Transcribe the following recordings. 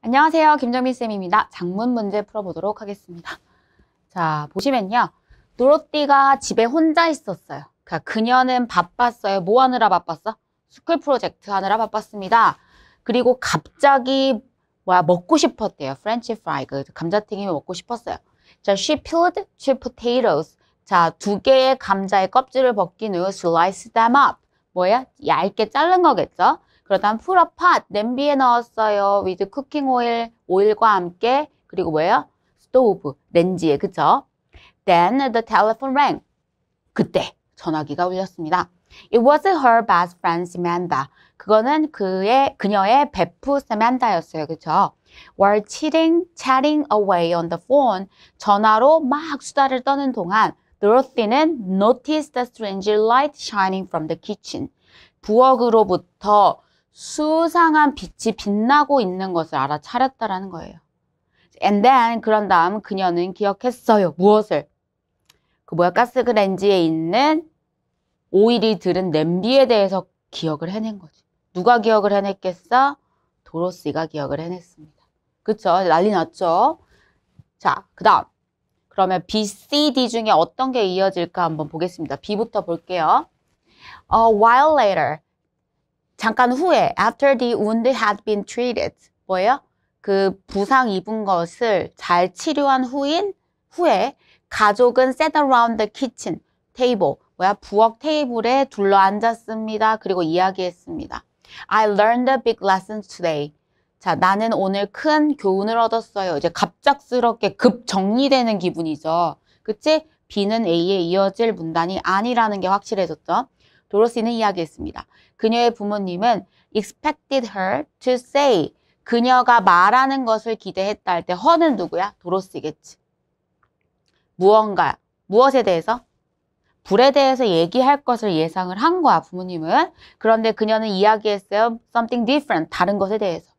안녕하세요. 김정민 쌤입니다. 작문 문제 풀어보도록 하겠습니다. 자, 보시면요. 노로띠가 집에 혼자 있었어요. 그러니까 그녀는 바빴어요. 뭐 하느라 바빴어? 스쿨 프로젝트 하느라 바빴습니다. 그리고 갑자기 뭐야 먹고 싶었대요. 프렌치 프라이, 그 감자튀김이 먹고 싶었어요. 자, she peeled two potatoes. 자, 두 개의 감자의 껍질을 벗긴 후 slice them up. 뭐야? 얇게 자른 거겠죠? 그러다 풀어 팟 냄비에 넣었어요. with cooking oil 오일과 함께 그리고 뭐예요? stove 렌지에 그쵸? Then the telephone rang. 그때 전화기가 울렸습니다. It was her best friend Samantha. 그거는 그의 그녀의 베프 세만다였어요. 그렇죠? were chatting, chatting away on the phone. 전화로 막 수다를 떠는 동안 Dorothy는 noticed a strange light shining from the kitchen. 부엌으로부터 수상한 빛이 빛나고 있는 것을 알아차렸다라는 거예요. And then 그런 다음 그녀는 기억했어요. 무엇을? 그 뭐야 가스그렌지에 있는 오일이 들은 냄비에 대해서 기억을 해낸 거지. 누가 기억을 해냈겠어? 도로시가 기억을 해냈습니다. 그쵸? 난리 났죠? 자, 그 다음. 그러면 B, C, D 중에 어떤 게 이어질까 한번 보겠습니다. B부터 볼게요. A while later. 잠깐 후에 after the wound had been treated 뭐예요? 그 부상 입은 것을 잘 치료한 후인 후에 가족은 sat around the kitchen 테이블 뭐야 부엌 테이블에 둘러 앉았습니다. 그리고 이야기했습니다. I learned a big lesson today. 자, 나는 오늘 큰 교훈을 얻었어요. 이제 갑작스럽게 급 정리되는 기분이죠. 그치? B는 A에 이어질 문단이 아니라는 게 확실해졌죠. 도로시는 이야기했습니다. 그녀의 부모님은 expected her to say 그녀가 말하는 것을 기대했다 할 때 허는 누구야? 도로시겠지. 무언가, 무엇에 대해서? 불에 대해서 얘기할 것을 예상을 한 거야, 부모님은. 그런데 그녀는 이야기했어요. something different, 다른 것에 대해서.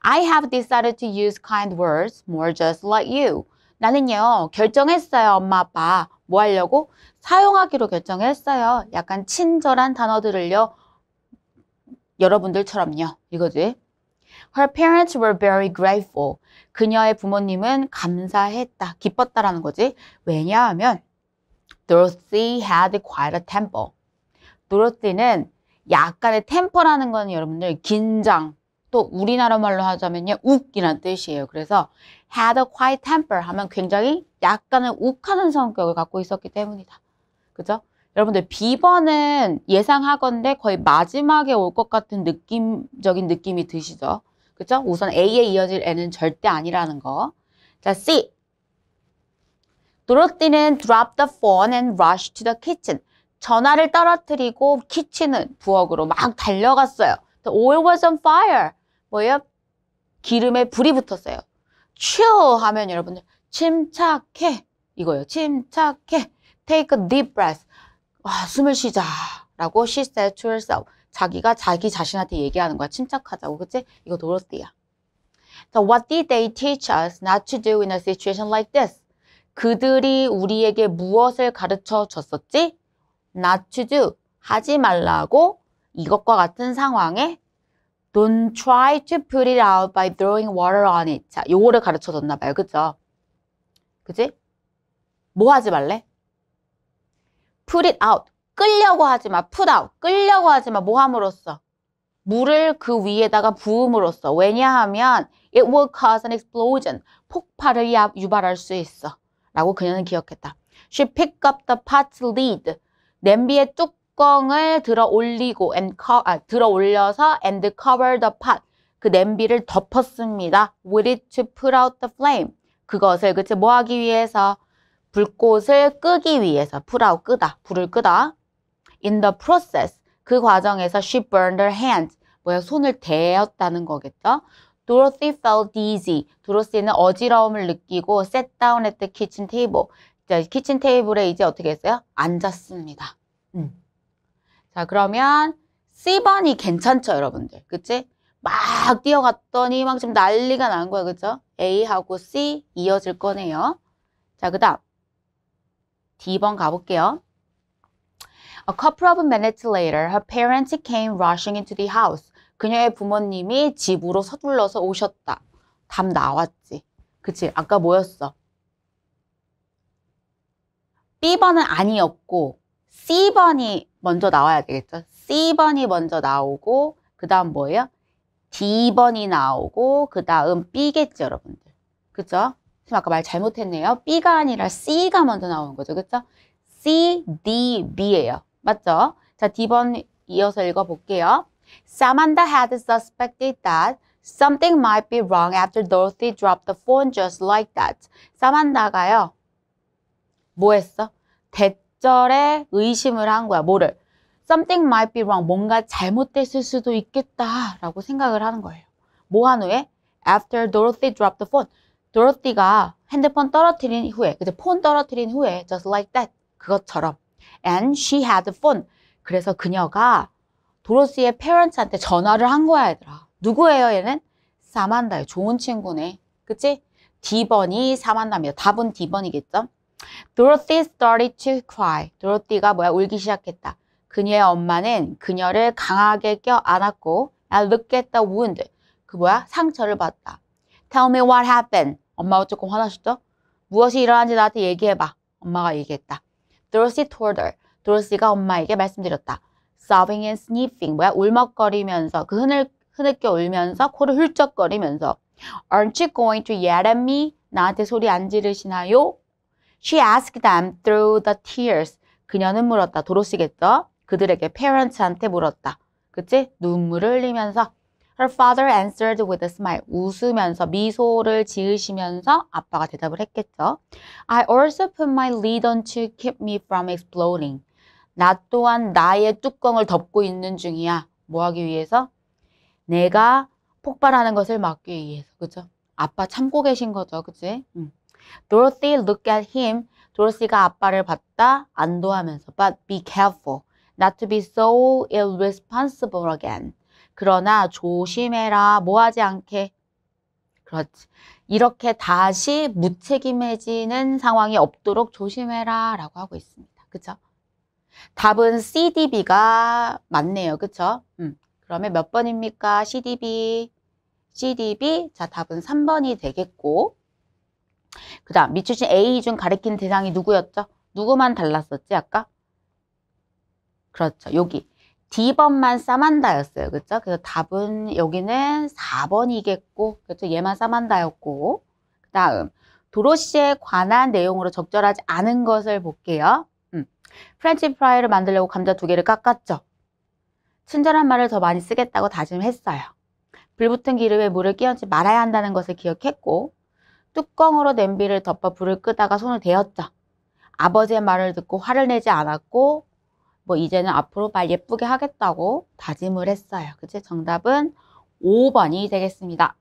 I have decided to use kind words more just like you. 나는요, 결정했어요, 엄마, 아빠. 뭐 하려고? 사용하기로 결정했어요. 약간 친절한 단어들을요. 여러분들처럼요. 이거지. Her parents were very grateful. 그녀의 부모님은 감사했다, 기뻤다라는 거지. 왜냐하면 Dorothy had quite a temper. 도로티는 약간의 템퍼라는 건 여러분들 긴장, 또 우리나라 말로 하자면요 욱이란 뜻이에요 그래서 had a quiet temper 하면 굉장히 약간의 욱하는 성격을 갖고 있었기 때문이다 그죠? 여러분들 비번은 예상하건데 거의 마지막에 올 것 같은 느낌적인 느낌이 드시죠 그죠? 우선 A에 이어질 N은 절대 아니라는 거자 C 도로티는 dropped the phone and r u s h to the kitchen 전화를 떨어뜨리고 키친은 부엌으로 막 달려갔어요 The oil was on fire. 뭐예요? 기름에 불이 붙었어요. 쉬어 하면 여러분들 침착해 이거예요. 침착해. Take a deep breath. 와, 숨을 쉬자. 라고 she said to herself. 자기가 자기 자신한테 얘기하는 거야. 침착하자고. 그치? 이거 도로띠야. So what did they teach us not to do in a situation like this? 그들이 우리에게 무엇을 가르쳐 줬었지? Not to do. 하지 말라고 이것과 같은 상황에 Don't try to put it out by throwing water on it. 자, 요거를 가르쳐줬나 봐요. 그죠? 그지? 뭐 하지 말래? Put it out. 끌려고 하지 마. Put out. 끌려고 하지 마. 뭐 함으로써? 물을 그 위에다가 부음으로써. 왜냐하면 it will cause an explosion. 폭발을 유발할 수 있어. 라고 그녀는 기억했다. She picked up the pot lid. 냄비의 뚝 뚜껑을 들어 올리고 and co, 아, 들어 올려서 and cover the pot 그 냄비를 덮었습니다. With it to put out the flame 그것을 그치 뭐 하기 위해서 불꽃을 끄기 위해서 put out 끄다 불을 끄다 in the process 그 과정에서 she burned her hands 뭐야 손을 대었다는 거겠죠? Dorothy felt dizzy. d o o r 도로시는 어지러움을 느끼고 sat down at the kitchen table. 자, 키친 테이블에 이제 어떻게 했어요? 앉았습니다. 음. 자 그러면 C번이 괜찮죠 여러분들 그치? 막 뛰어갔더니 막 지금 난리가 난 거야 그쵸 A하고 C 이어질 거네요 자그 다음 D번 가볼게요 A couple of minutes later, her parents came rushing into the house. 그녀의 부모님이 집으로 서둘러서 오셨다. 답 나왔지. 그치? 아까 뭐였어? B번은 아니었고 C번이 먼저 나와야 되겠죠. C번이 먼저 나오고 그 다음 뭐예요? D번이 나오고 그 다음 B겠죠 여러분들. 그죠? 지금 아까 말 잘못했네요. B가 아니라 C가 먼저 나오는 거죠. 그죠? C, D, B예요. 맞죠? 자, D번 이어서 읽어볼게요. Samantha had suspected that something might be wrong after Dorothy dropped the phone just like that. s m n a a 사만다가요. 뭐 했어? 대 적절에 의심을 한 거야. 뭐를? Something might be wrong. 뭔가 잘못됐을 수도 있겠다라고 생각을 하는 거예요. 뭐 한 후에? After Dorothy dropped the phone. t h y 가 핸드폰 떨어뜨린 후에, 그죠? 폰 떨어뜨린 후에, just like that. 그것처럼. And she had the phone. 그래서 그녀가 도로시의 p a r e n t s 한테 전화를 한 거야, 얘들아. 누구예요, 얘는? 사만다요. 좋은 친구네. 그치? D번이 사만다입니다. 답은 D번이겠죠? Dorothy started to cry. t h y 가 뭐야? 울기 시작했다. 그녀의 엄마는 그녀를 강하게 껴안았고 I l o o k at the wound. 그 뭐야? 상처를 봤다. Tell me what happened. 엄마가 조금 화나셨죠? 무엇이 일어난지 나한테 얘기해봐. 엄마가 얘기했다. Dorothy told her. d o o r t h y 가 엄마에게 말씀드렸다. sobbing and sniffing. 뭐야? 울먹거리면서 그 흐늘, 흐느껴 울면서 코를 훌쩍거리면서 Aren't you going to yell at me? 나한테 소리 안 지르시나요? She asked them through the tears. 그녀는 물었다. 도로시겠죠? 그들에게 parents한테 물었다. 그치? 눈물을 흘리면서 Her father answered with a smile. 웃으면서 미소를 지으시면서 아빠가 대답을 했겠죠. I also put my lid on to keep me from exploding. 나 또한 나의 뚜껑을 덮고 있는 중이야. 뭐 하기 위해서? 내가 폭발하는 것을 막기 위해서. 그죠? 아빠 참고 계신 거죠. 그치? 응. Dorothy looked at him. 도로시가 아빠를 봤다. 안도하면서. But be careful not to be so irresponsible again. 그러나 조심해라. 뭐하지 않게. 그렇지. 이렇게 다시 무책임해지는 상황이 없도록 조심해라 라고 하고 있습니다. 그쵸? 답은 CDB가 맞네요. 그쵸? 음. 그러면 몇 번입니까? CDB. CDB. 자, 답은 3번이 되겠고. 그 다음 미추신 A 중 가리킨 대상이 누구였죠? 누구만 달랐었지 아까? 그렇죠. 여기 D번만 사만다였어요. 그렇죠? 그래서 답은 여기는 4번이겠고 그렇죠? 얘만 사만다였고 그 다음 도로시에 관한 내용으로 적절하지 않은 것을 볼게요. 음. 프렌치 프라이를 만들려고 감자 두 개를 깎았죠. 친절한 말을 더 많이 쓰겠다고 다짐했어요. 불붙은 기름에 물을 끼얹지 말아야 한다는 것을 기억했고 뚜껑으로 냄비를 덮어 불을 끄다가 손을 대었죠. 아버지의 말을 듣고 화를 내지 않았고 뭐 이제는 앞으로 말 예쁘게 하겠다고 다짐을 했어요. 그치? 정답은 5번이 되겠습니다.